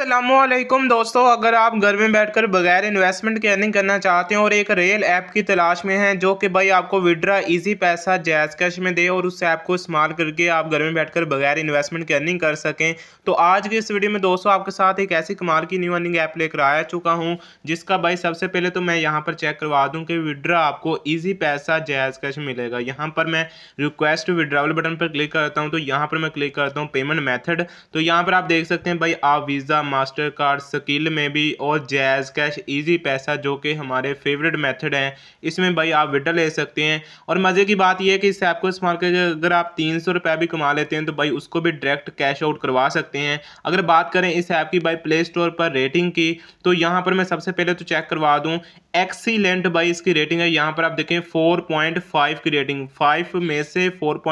असलम दोस्तों अगर आप घर में बैठकर बगैर इन्वेस्टमेंट के अर्निंग करना चाहते हैं और एक रियल ऐप की तलाश में हैं जो कि भाई आपको विड्रा इजी पैसा जैज कैश में दे और उस ऐप को इस्तेमाल करके आप घर में बैठकर बगैर इन्वेस्टमेंट की अर्निंग कर सकें तो आज की इस वीडियो में दोस्तों आपके साथ एक ऐसी कमाल की न्यू अर्निंग ऐप लेकर आया चुका हूँ जिसका भाई सबसे पहले तो मैं यहाँ पर चेक करवा दूँ कि विड्रा आपको ईजी पैसा जैज कैश मिलेगा यहाँ पर मैं रिक्वेस्ट विड्रावल बटन पर क्लिक करता हूँ तो यहाँ पर मैं क्लिक करता हूँ पेमेंट मैथड तो यहाँ पर आप देख सकते हैं भाई आप वीज़ा मास्टर कार्ड स्किल में भी और जैज़ कैश इजी पैसा जो कि हमारे फेवरेट मेथड हैं इसमें भाई आप विड्रा ले सकते हैं और मज़े की बात यह है कि इस ऐप को इस्तेमाल करके अगर आप तीन सौ रुपये भी कमा लेते हैं तो भाई उसको भी डायरेक्ट कैश आउट करवा सकते हैं अगर बात करें इस ऐप की भाई प्ले स्टोर पर रेटिंग की तो यहाँ पर मैं सबसे पहले तो चेक करवा दूँ एक्सीलेंट भाई इसकी रेटिंग है यहाँ पर आप देखें फोर की रेटिंग फाइव में से फोर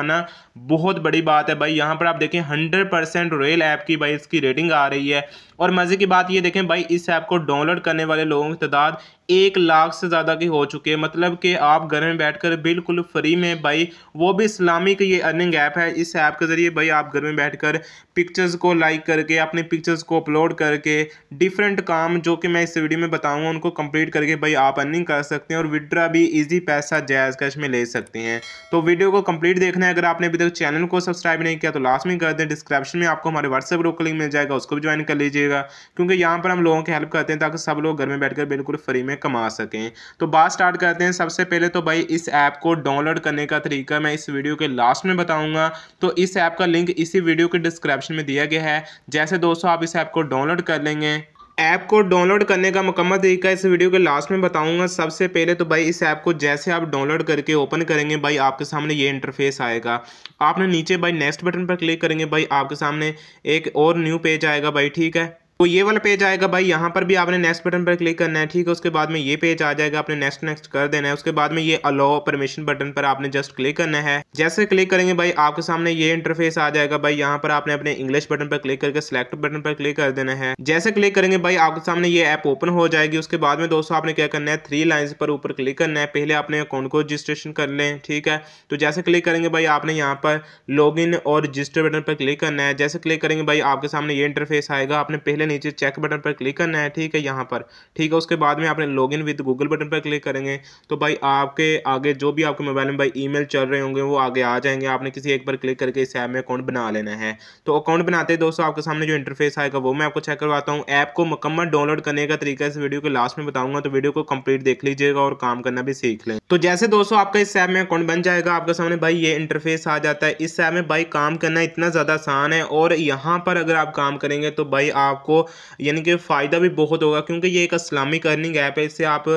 आना बहुत बड़ी बात है भाई यहाँ पर आप देखें हंड्रेड परसेंट रोयल ऐप की भाई इसकी रेटिंग आ रही है और मज़े की बात ये देखें भाई इस ऐप को डाउनलोड करने वाले लोगों की तादाद एक लाख से ज़्यादा की हो चुकी है मतलब कि आप घर में बैठकर बिल्कुल फ्री में भाई वो भी इस्लामिक ये अर्निंग ऐप है इस ऐप के ज़रिए भाई आप घर में बैठकर पिक्चर्स को लाइक करके अपने पिक्चर्स को अपलोड करके डिफरेंट काम जो कि मैं इस वीडियो में बताऊँगा उनको कम्प्लीट करके भाई आप अर्निंग कर सकते हैं और विड्रा भी ईजी पैसा जायज़ कैश में ले सकते हैं तो वीडियो को कम्प्लीट देखना है अगर आपने अभी तक चैनल को सब्सक्राइब नहीं किया तो लास्ट में कर दें डिस्क्रिप्शन में आपको हमारे व्हाट्सएप ग्रुप का लिंक मिल जाएगा उसको भी ज्वाइन कर लीजिए कीजिएगा क्योंकि यहाँ पर हम लोगों की हेल्प करते हैं ताकि सब लोग घर में बैठकर बिल्कुल फ्री में कमा सकें तो बात स्टार्ट करते हैं सबसे पहले तो भाई इस ऐप को डाउनलोड करने का तरीका मैं इस वीडियो के लास्ट में बताऊँगा तो इस ऐप का लिंक इसी वीडियो के डिस्क्रिप्शन में दिया गया है जैसे दोस्तों आप इस ऐप को डाउनलोड कर लेंगे ऐप को डाउनलोड करने का मुकम्मल तरीका इस वीडियो के लास्ट में बताऊंगा सबसे पहले तो भाई इस ऐप को जैसे आप डाउनलोड करके ओपन करेंगे भाई आपके सामने ये इंटरफेस आएगा आपने नीचे भाई नेक्स्ट बटन पर क्लिक करेंगे भाई आपके सामने एक और न्यू पेज आएगा भाई ठीक है तो ये वाला पेज आएगा भाई यहाँ पर भी आपने नेक्स्ट बटन पर क्लिक करना है ठीक है उसके बाद में ये पेज आ जाएगा आपने नेक्स्ट नेक्स्ट कर देना है उसके बाद में ये अलाउ परमिशन बटन पर आपने जस्ट क्लिक करना है जैसे क्लिक करेंगे भाई आपके सामने ये इंटरफेस आ जाएगा भाई यहाँ पर आपने अपने इंग्लिश बटन पर क्लिक करके सिलेक्ट बटन पर क्लिक कर देना है जैसे क्लिक करेंगे भाई आपके सामने ये ऐप ओपन हो जाएगी उसके बाद में दोस्तों आपने क्या करना है थ्री लाइन पर ऊपर क्लिक करना है पहले आपने अकाउंट को रजिस्ट्रेशन कर लें ठीक है तो जैसे क्लिक करेंगे भाई आपने यहाँ पर लॉग और रजिस्टर बटन पर क्लिक करना है जैसे क्लिक करेंगे भाई आपके सामने ये इंटरफेस आएगा आपने पहले लिए नीचे चेक बटन पर क्लिक करना है ठीक है यहाँ पर ठीक है उसके बाद में आपने log in with Google button पर क्लिक करेंगे तो भाई आपके आगे जो भी आपके मोबाइल में भाई ईमेल चल रहे होंगे वो आगे आ जाएंगे आपने किसी एक पर क्लिक करके इस ऐप में अकाउंट बना लेना है तो अकाउंट बनाते दोस्तों आपके सामने जो इंटरफेस आएगा वो मैं आपको चेक करवाता हूँ ऐप को मुकम्मल डाउनलोड करने का तरीका इस वीडियो के लास्ट में बताऊंगा तो वीडियो को कंप्लीट देख लीजिएगा और काम करना भी सीख लें तो जैसे दोस्तों आपका इस ऐप में अकाउंट बन जाएगा आपके सामने भाई ये इंटरफेस आ जाता है इस ऐप में भाई काम करना इतना ज़्यादा आसान है और यहाँ पर अगर आप काम करेंगे तो भाई आपको आपको यानी कि फ़ायदा भी बहुत होगा क्योंकि ये एक इस्लामिक अर्निंग ऐप है इससे आप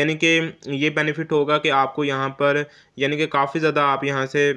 यानी कि ये बेनिफिट होगा कि आपको यहाँ पर यानी कि काफ़ी ज़्यादा आप यहाँ से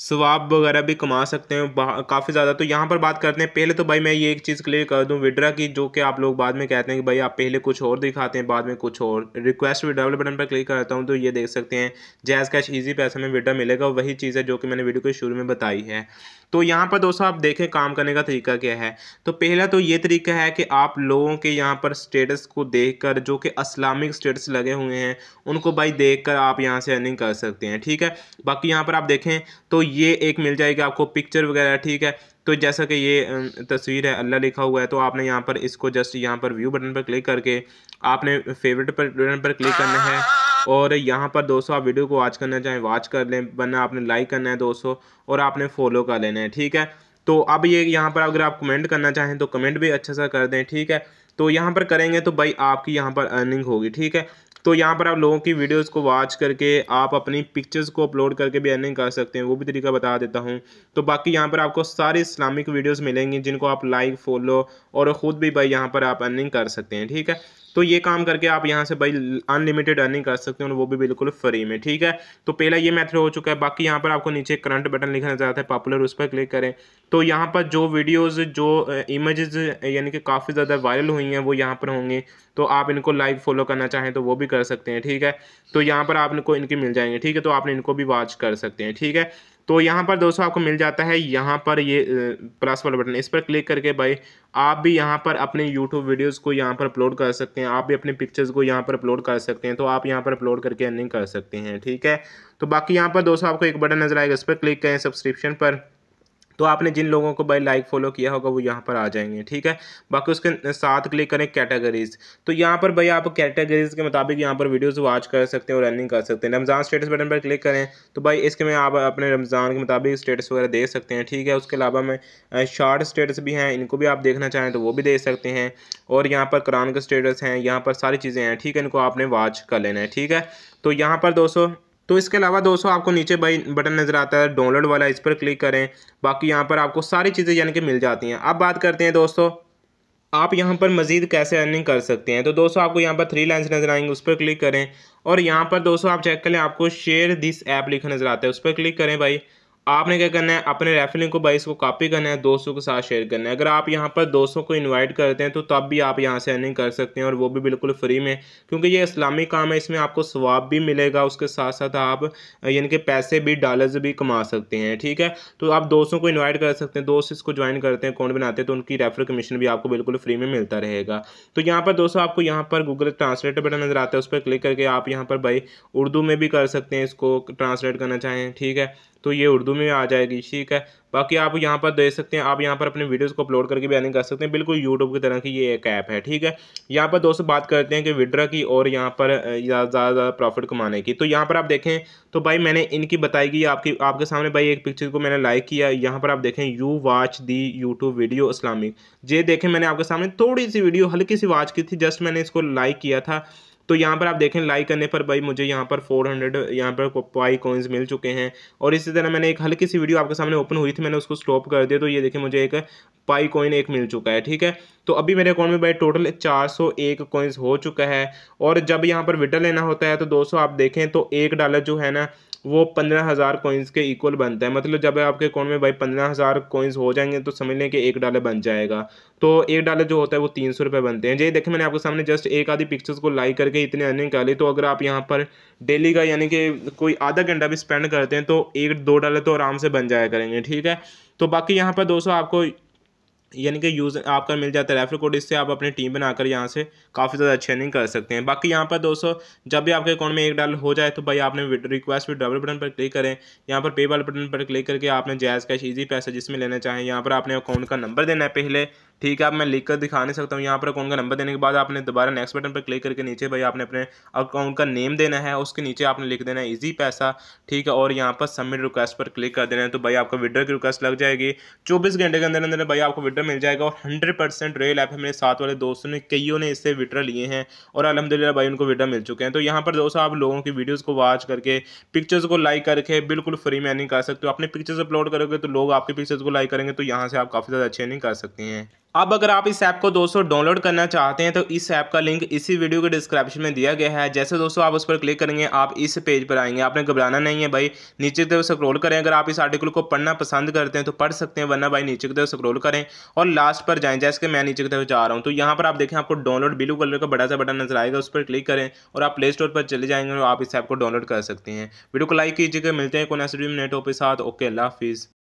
स्वाब वगैरह भी कमा सकते हैं काफ़ी ज़्यादा तो यहाँ पर बात करते हैं पहले तो भाई मैं ये एक चीज़ क्लियर कर दूँ विड्रा की जो कि आप लोग बाद में कहते हैं कि भाई आप पहले कुछ और दिखाते हैं बाद में कुछ और रिक्वेस्ट विड्रा डबल बटन पर क्लिक करता हूँ तो ये देख सकते हैं जैज कैश ईजी पैसे में विड्रा मिलेगा वही चीज़ है जो कि मैंने वीडियो के शुरू में बताई है तो यहाँ पर दोस्तों आप देखें काम करने का तरीका क्या है तो पहला तो ये तरीका है कि आप लोगों के यहाँ पर स्टेटस को देखकर जो कि इस्लामिक स्टेटस लगे हुए हैं उनको भाई देखकर आप यहाँ से अर्निंग कर सकते हैं ठीक है बाकी यहाँ पर आप देखें तो ये एक मिल जाएगी आपको पिक्चर वगैरह ठीक है तो जैसा कि ये तस्वीर है अल्लाह लिखा हुआ है तो आपने यहाँ पर इसको जस्ट यहाँ पर व्यू बटन पर क्लिक करके आपने फेवरेट पर बटन पर क्लिक करना है और यहाँ पर दोस्तों आप वीडियो को वॉच करना चाहें वॉच कर लें वरना आपने लाइक करना है दोस्तों और आपने फॉलो कर लेना है ठीक है तो अब ये यहाँ पर अगर आप कमेंट करना चाहें तो कमेंट भी अच्छा सा कर दें ठीक है तो यहाँ पर करेंगे तो भाई आपकी यहाँ पर अर्निंग होगी ठीक है तो यहाँ पर आप लोगों की वीडियोस को वॉच करके आप अपनी पिक्चर्स को अपलोड करके भी अर्निंग कर सकते हैं वो भी तरीका बता देता हूँ तो बाकी यहाँ पर आपको सारी इस्लामिक वीडियोज़ मिलेंगी जिनको आप लाइक फॉलो और ख़ुद भी भाई यहाँ पर आप अर्निंग कर सकते हैं ठीक है तो ये काम करके आप यहाँ से भाई अनलिमिटेड अर्निंग कर सकते हो वो भी बिल्कुल फ्री में ठीक है तो पहला ये मेथड हो चुका है बाकी यहाँ पर आपको नीचे करंट बटन लिखा नजर आता है पॉपुलर उस पर क्लिक करें तो यहाँ पर जो वीडियोज़ जो इमेजेस यानी कि काफ़ी ज़्यादा वायरल हुई हैं वो यहाँ पर होंगे तो आप इनको लाइव फॉलो करना चाहें तो वो भी कर सकते हैं ठीक है तो यहाँ पर आप इनको इनकी मिल जाएंगे ठीक है तो आप इनको भी वॉच कर सकते हैं ठीक है तो यहाँ पर दोस्तों आपको मिल जाता है यहाँ पर ये प्लस वाला बटन इस पर क्लिक करके भाई आप भी यहाँ पर अपने यूट्यूब वीडियोस को यहाँ पर अपलोड कर सकते हैं आप भी अपने पिक्चर्स को यहाँ पर अपलोड कर सकते हैं तो आप यहाँ पर अपलोड करके अर्निंग कर सकते हैं ठीक है तो बाकी यहाँ पर दोस्तों आपको एक बटन नजर आएगा इस पर क्लिक करें सब्सक्रिप्शन पर तो आपने जिन लोगों को भाई लाइक फॉलो किया होगा वो यहाँ पर आ जाएंगे ठीक है बाकी उसके साथ क्लिक करें कैटेगरीज तो यहाँ पर भाई आप कैटेगरीज के मुताबिक यहाँ पर वीडियोज़ वॉच कर सकते हैं और रनिंग कर सकते हैं रमज़ान स्टेटस बटन पर क्लिक करें तो भाई इसके में आप अपने रमज़ान के मुताबिक स्टेटस वगैरह दे सकते हैं ठीक है उसके अलावा में शॉर्ट स्टेटस भी हैं इनको भी आप देखना चाहें तो वो भी दे सकते हैं और यहाँ पर कुरान के स्टेटस हैं यहाँ पर सारी चीज़ें हैं ठीक है इनको आपने वॉच कर लेना है ठीक है तो यहाँ पर दोस्तों तो इसके अलावा दोस्तों आपको नीचे बाई बटन नज़र आता है डाउनलोड वाला इस पर क्लिक करें बाकी यहाँ पर आपको सारी चीज़ें यानी कि मिल जाती हैं अब बात करते हैं दोस्तों आप यहाँ पर मज़ीद कैसे अर्निंग कर सकते हैं तो दोस्तों आपको यहाँ पर थ्री लाइन्स नज़र आएंगे उस पर क्लिक करें और यहाँ पर दोस्तों आप चेक करें आपको शेयर दिस ऐप लिखा नज़र आता है उस पर क्लिक करें भाई आपने क्या करना है अपने रेफरिंग को भाई इसको कॉपी करना है दोस्तों के साथ शेयर करना है अगर आप यहाँ पर दोस्तों को इनवाइट करते हैं तो तब भी आप यहाँ से अर्निंग कर सकते हैं और वो भी बिल्कुल फ्री में क्योंकि ये इस्लामी काम है इसमें आपको स्वाब भी मिलेगा उसके साथ साथ आप यानी कि पैसे भी डॉलर्स भी कमा सकते हैं ठीक है तो आप दोस्तों को इन्वाइट कर सकते हैं दोस्त इसको ज्वाइन करते हैं अकाउंट बनाते हैं तो उनकी रेफर कमीशन भी आपको बिल्कुल फ्री में मिलता रहेगा तो यहाँ पर दोस्तों आपको यहाँ पर गूगल ट्रांसलेटर बटन नज़र आता है उस पर क्लिक करके आप यहाँ पर भाई उर्दू में भी कर सकते हैं इसको ट्रांसलेट करना चाहें ठीक है तो ये उर्दू में आ जाएगी ठीक है बाकी आप यहाँ पर देख सकते हैं आप यहाँ पर अपने वीडियोस को अपलोड करके भी अर्निंग कर सकते हैं बिल्कुल यूट्यूब की तरह की ये एक ऐप है ठीक है यहाँ पर दोस्तों बात करते हैं कि विड्रा की और यहाँ पर ज़्यादा ज़्यादा प्रॉफिट कमाने की तो यहाँ पर आप देखें तो भाई मैंने इनकी बताई गई आपकी आपके सामने भाई एक पिक्चर को मैंने लाइक किया यहाँ पर आप देखें you watch the YouTube video Islamic ये देखें मैंने आपके सामने थोड़ी सी वीडियो हल्की सी वॉच की थी जस्ट मैंने इसको लाइक किया था तो यहाँ पर आप देखें लाइक करने पर भाई मुझे यहाँ पर फोर हंड्रेड यहाँ पर पाई कॉइन्स मिल चुके हैं और इसी तरह मैंने एक हल्की सी वीडियो आपके सामने ओपन हुई थी मैंने उसको स्टॉप कर दिया तो ये देखें मुझे एक पाई कॉइन एक मिल चुका है ठीक है तो अभी मेरे अकाउंट में भाई टोटल 401 कॉइन्स हो चुका है और जब यहाँ पर विड्रा लेना होता है तो दोस्तों आप देखें तो एक डॉलर जो है ना वो पंद्रह हज़ार कोइंस के इक्वल बनता है मतलब जब आपके अकाउंट में भाई पंद्रह हज़ार कोइंस हो जाएंगे तो समझ लें कि एक डॉलर बन जाएगा तो एक डॉलर जो होता है वो तीन सौ रुपये बनते हैं जी देखिए मैंने आपके सामने जस्ट एक आधी पिक्चर्स को लाइक करके इतने अर्निंग कर ली तो अगर आप यहाँ पर डेली का यानी कि कोई आधा घंटा भी स्पेंड करते हैं तो एक दो डॉलर तो आराम से बन जाया करेंगे ठीक है तो बाकी यहाँ पर दोस्तों आपको यानी कि यूज़ आपका मिल जाता है रेफर कोड इससे आप अपनी टीम बनाकर यहाँ से काफ़ी ज़्यादा अच्छे अर्निंग कर सकते हैं बाकी यहाँ पर दोस्तों जब भी आपके अकाउंट में एक डॉलर हो जाए तो भाई आपने रिक्वेस्ट विद डबल बटन पर क्लिक करें यहाँ पर पे वाले बटन पर क्लिक करके आपने जैज़ कैश ईजी पैसा जिसमें लेना चाहें यहाँ पर आपने अकाउंट का नंबर देना है पहले ठीक है आप मैं लिख कर दिखा नहीं सकता हूँ यहाँ पर अकाउंट का नंबर देने के बाद आपने दोबारा नेक्स्ट बटन पर क्लिक करके नीचे भाई आपने अपने अकाउंट का नेम देना है उसके नीचे आपने लिख देना है ईजी पैसा ठीक है और यहाँ पर सबमिट रिक्वेस्ट पर क्लिक कर देना है तो भाई आपका विड्रॉ की रिक्वेस्ट लग जाएगी चौबीस घंटे के अंदर अंदर भाई आपको विड्रॉ मिल जाएगा और हंड्रेड परसेंट रेल ऐप है मेरे साथ वाले दोस्तों ने कईयों ने इससे विड्रॉ लिए हैं और अलहमदिल्ला भाई उनको विड्रॉ मिल चुके हैं तो यहाँ पर दोस्तों आप लोगों की वीडियोज़ को वॉच करके पिक्चर्स को लाइक करके बिल्कुल फ्री में नहीं कर सकते हो अपने पिक्चर्स अपलोड करोगे तो लोग आपके पिक्चर्स को लाइक करेंगे तो यहाँ से आप काफ़ी ज़्यादा अच्छे नहीं कर सकते हैं अब अगर आप इस ऐप को दोस्तों डाउनलोड करना चाहते हैं तो इस ऐप का लिंक इसी वीडियो के डिस्क्रिप्शन में दिया गया है जैसे दोस्तों आप उस पर क्लिक करेंगे आप इस पेज पर आएंगे आपने घबराना नहीं है भाई नीचे की तरफ स्क्रॉल करें अगर आप इस आर्टिकल को पढ़ना पसंद करते हैं तो पढ़ सकते हैं वरना भाई नीचे की तरफ स्क्रोल करें और लास्ट पर जाएँ जैसे कि मैं नीचे की तरफ जा रहा हूँ तो यहाँ पर आप देखें आपको डाउनलोड ब्लू कलर का बड़ा सा बटन नजर आएगा उस पर क्लिक करें और आप प्ले स्टोर पर चले जाएंगे और आप इस ऐप को डाउनलोड कर सकते हैं वीडियो को लाइक कीजिएगा मिलते हैं कौन नेक्स्ट वीडियो नेटवर्क के साथ ओके अल्लाह हाफिज़